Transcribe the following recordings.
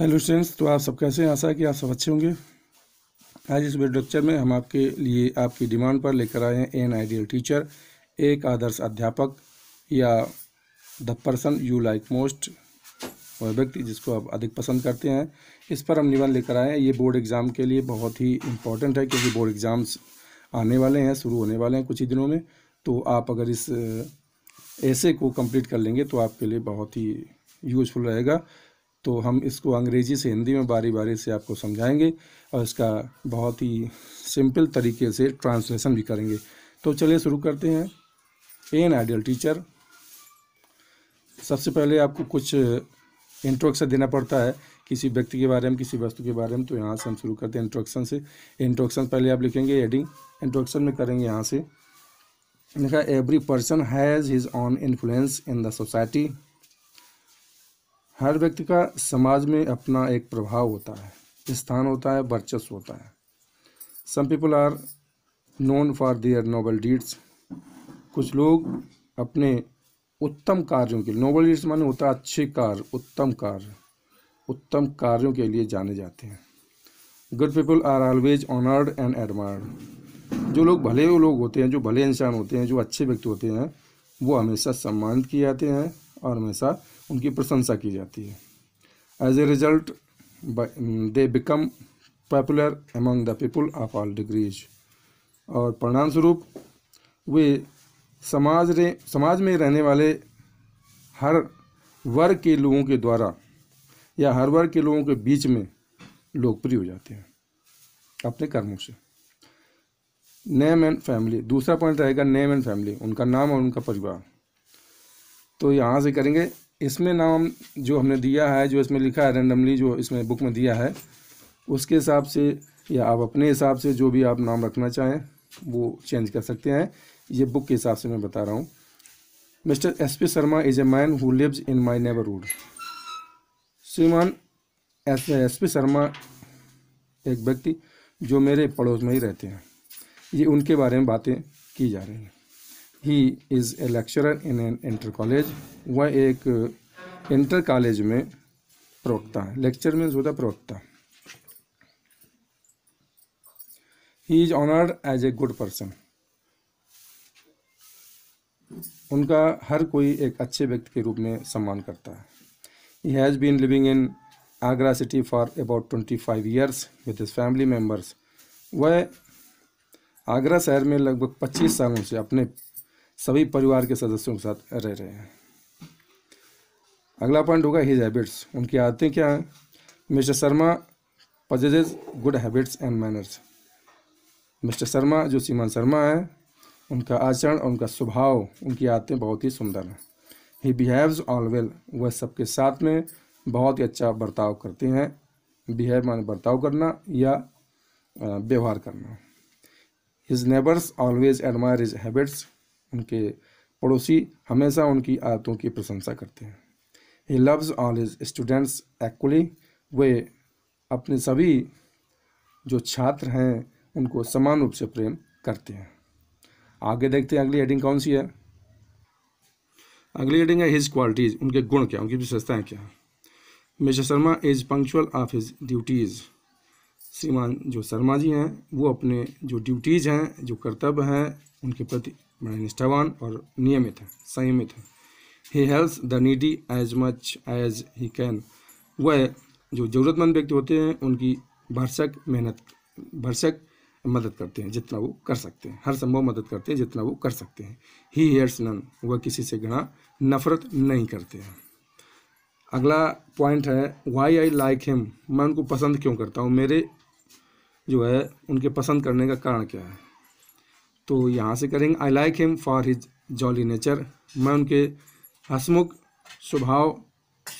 hello students तो आप सब कैसे हैं आशा है कि आप सब अच्छे होंगे आज इस वीडियो लेक्चर में हम आपके लिए आपकी डिमांड पर लेकर आए हैं एन आइडियल टीचर एक आदर्श अध्यापक या the person you like most वह व्यक्ति जिसको आप अधिक पसंद करते हैं इस पर हम निबंध लेकर आए हैं ये बोर्ड एग्ज़ाम के लिए बहुत ही इंपॉर्टेंट है क्योंकि बोर्ड एग्ज़ाम्स आने वाले हैं शुरू होने वाले हैं कुछ ही दिनों में तो आप अगर इस ऐसे को कम्प्लीट कर लेंगे तो आपके लिए बहुत ही यूज़फुल रहेगा तो हम इसको अंग्रेजी से हिंदी में बारी बारी से आपको समझाएंगे और इसका बहुत ही सिंपल तरीके से ट्रांसलेशन भी करेंगे तो चलिए शुरू करते हैं एन आइडियल टीचर सबसे पहले आपको कुछ इंट्रोडक्शन देना पड़ता है किसी व्यक्ति के बारे में किसी वस्तु के बारे में तो यहाँ से हम शुरू करते हैं इंट्रोडक्शन से इंट्रोडक्शन पहले आप लिखेंगे एडिंग इंट्रोडक्शन में करेंगे यहाँ से लिखा every person has his own influence in the society हर व्यक्ति का समाज में अपना एक प्रभाव होता है स्थान होता है वर्चस्व होता है some people are known for their noble deeds कुछ लोग अपने उत्तम कार्यों के लिए नोबल डीड्स माने होता है अच्छे कार्य उत्तम कार्य उत्तम कार्यों के लिए जाने जाते हैं good people are always honoured and admired जो लोग भले वो लोग होते हैं जो भले इंसान होते हैं जो अच्छे व्यक्ति होते हैं वो हमेशा सम्मानित किए जाते हैं और हमेशा उनकी प्रशंसा की जाती है as a result they become popular among the people of all degrees और परिणाम स्वरूप वे समाज रे समाज में रहने वाले हर वर्ग के लोगों के द्वारा या हर वर्ग के लोगों के बीच में लोकप्रिय हो जाते हैं अपने कर्मों से नेम एंड फैमिली दूसरा पॉइंट रहेगा नेम एंड फैमिली उनका नाम और उनका परिवार तो यहाँ से करेंगे इसमें नाम जो हमने दिया है जो इसमें लिखा है रेंडमली जो इसमें बुक में दिया है उसके हिसाब से या आप अपने हिसाब से जो भी आप नाम रखना चाहें वो चेंज कर सकते हैं ये बुक के हिसाब से मैं बता रहा हूँ Mister S P Sharma is a man who lives in my neighbourhood श्रीमान एस एस पी शर्मा एक व्यक्ति जो मेरे पड़ोस में ही रहते हैं ये उनके बारे में बातें की जा रही हैं he is a lecturer in an inter college वह एक इंटर uh, कॉलेज में प्रवक्ता है लेक्चर में होता प्रवक्ता he is honoured as a good person उनका हर कोई एक अच्छे व्यक्ति के रूप में सम्मान करता है he has been living in Agra city for about twenty five years with family members वह आगरा शहर में लगभग पच्चीस सालों से अपने सभी परिवार के सदस्यों के साथ रह रहे हैं अगला पॉइंट होगा हिज हैबिट्स उनकी आदतें क्या हैं Mister Sharma possesses good habits and manners Mister Sharma जो सीमान शर्मा है उनका आचरण और उनका स्वभाव उनकी आदतें बहुत ही सुंदर हैं ही बिहेव्स ऑल वेल वह सबके साथ में बहुत ही अच्छा बर्ताव करते हैं बिहेव मान बर्ताव करना या व्यवहार करना his neighbours always admire his habits उनके पड़ोसी हमेशा उनकी आदतों की प्रशंसा करते हैं he loves all his students equally वे अपने सभी जो छात्र हैं उनको समान रूप से प्रेम करते हैं आगे देखते हैं अगली हेडिंग कौन सी है अगली हेडिंग है हिज क्वालिटीज़ उनके गुण क्या उनकी विशेषताएँ क्या Mister Sharma is punctual of his duties श्रीमान जो शर्मा जी हैं वो अपने जो ड्यूटीज़ हैं जो कर्तव्य हैं उनके प्रति बड़े निष्ठावान और नियमित हैं संयमित हैं he helps the needy as much as he can वह जो ज़रूरतमंद व्यक्ति होते हैं उनकी भरसक मेहनत भरसक मदद करते हैं जितना वो कर सकते हैं हर संभव मदद करते हैं जितना वो कर सकते हैं ही हेयर्स नन वह किसी से घना नफरत नहीं करते हैं अगला पॉइंट है वाई आई लाइक हिम मैं उनको पसंद क्यों करता हूँ मेरे जो है उनके पसंद करने का कारण क्या है तो यहाँ से करेंगे I like him for his jolly nature मैं उनके हसमुख स्वभाव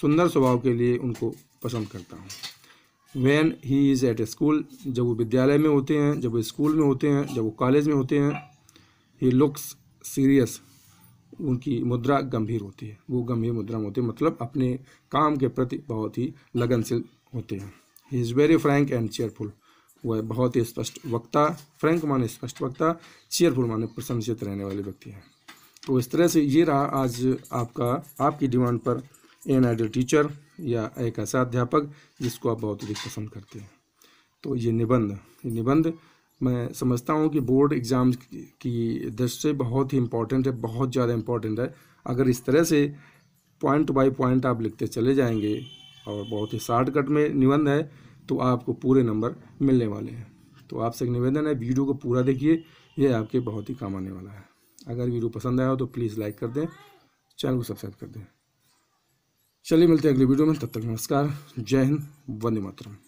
सुंदर स्वभाव के लिए उनको पसंद करता हूँ when he is at a school जब वो विद्यालय में होते हैं जब वो स्कूल में होते हैं जब वो कॉलेज में होते हैं ही लुक्स सीरियस उनकी मुद्रा गंभीर होती है वो गंभीर मुद्रा में होते हैं मतलब अपने काम के प्रति बहुत ही लगनशील होते हैं he is very frank and cheerful वह बहुत ही स्पष्ट वक्ता फ्रैंक माने स्पष्ट वक्ता चेयरफुल माने प्रशंसित रहने वाले व्यक्ति हैं तो इस तरह से ये रहा आज आपका आपकी डिमांड पर एन आइडल टीचर या एक ऐसा अध्यापक जिसको आप बहुत अधिक पसंद करते हैं तो ये निबंध ये निबंध मैं समझता हूँ कि बोर्ड एग्ज़ाम की दृष्टि बहुत ही इम्पोर्टेंट है बहुत ज़्यादा इम्पोर्टेंट है अगर इस तरह से पॉइंट बाय पॉइंट आप लिखते चले जाएंगे और बहुत ही शॉर्टकट में निबंध है तो आपको पूरे नंबर मिलने वाले हैं तो आपसे एक निवेदन है वीडियो को पूरा देखिए यह आपके बहुत ही काम आने वाला है अगर वीडियो पसंद आया हो तो प्लीज़ लाइक कर दें चैनल को सब्सक्राइब कर दें चलिए मिलते हैं अगली वीडियो में तब तक नमस्कार जय हिंद वंदे मातरम